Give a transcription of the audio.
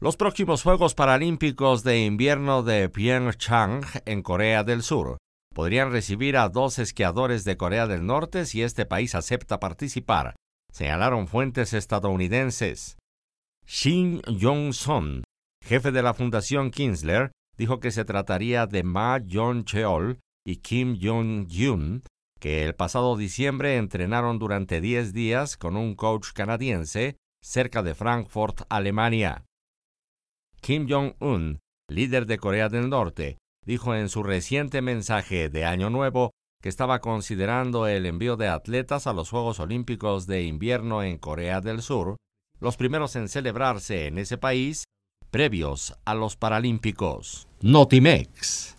Los próximos Juegos Paralímpicos de Invierno de Pyeongchang, en Corea del Sur, podrían recibir a dos esquiadores de Corea del Norte si este país acepta participar, señalaron fuentes estadounidenses. Shin jong sun jefe de la Fundación Kinsler, dijo que se trataría de Ma Jong-cheol y Kim Jong-yun, que el pasado diciembre entrenaron durante 10 días con un coach canadiense cerca de Frankfurt, Alemania. Kim Jong-un, líder de Corea del Norte, dijo en su reciente mensaje de Año Nuevo que estaba considerando el envío de atletas a los Juegos Olímpicos de Invierno en Corea del Sur, los primeros en celebrarse en ese país, previos a los Paralímpicos. Notimex.